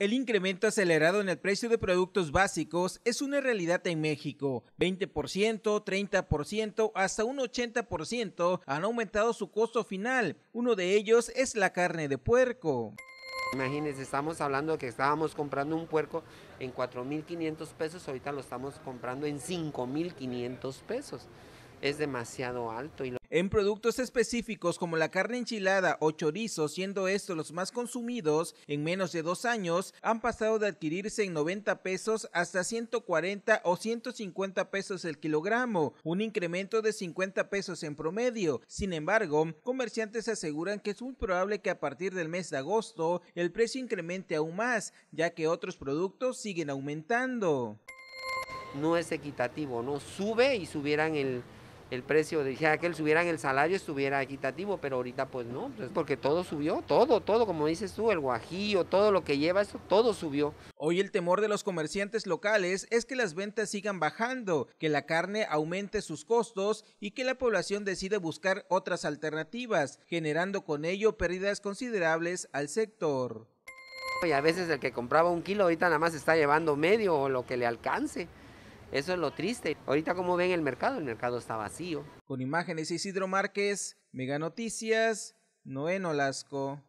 El incremento acelerado en el precio de productos básicos es una realidad en México. 20%, 30%, hasta un 80% han aumentado su costo final. Uno de ellos es la carne de puerco. Imagínense, estamos hablando que estábamos comprando un puerco en 4.500 pesos, ahorita lo estamos comprando en 5.500 pesos es demasiado alto. En productos específicos como la carne enchilada o chorizo, siendo estos los más consumidos, en menos de dos años han pasado de adquirirse en 90 pesos hasta 140 o 150 pesos el kilogramo, un incremento de 50 pesos en promedio. Sin embargo, comerciantes aseguran que es muy probable que a partir del mes de agosto el precio incremente aún más, ya que otros productos siguen aumentando. No es equitativo, ¿no? Sube y subieran el, el precio. Decía ah, que él subieran el salario estuviera equitativo, pero ahorita pues no, pues, porque todo subió, todo, todo, como dices tú, el guajillo, todo lo que lleva eso todo subió. Hoy el temor de los comerciantes locales es que las ventas sigan bajando, que la carne aumente sus costos y que la población decide buscar otras alternativas, generando con ello pérdidas considerables al sector. Y a veces el que compraba un kilo ahorita nada más está llevando medio o lo que le alcance. Eso es lo triste. Ahorita como ven el mercado, el mercado está vacío. Con imágenes Isidro Márquez, Mega Noticias, Noé Nolasco.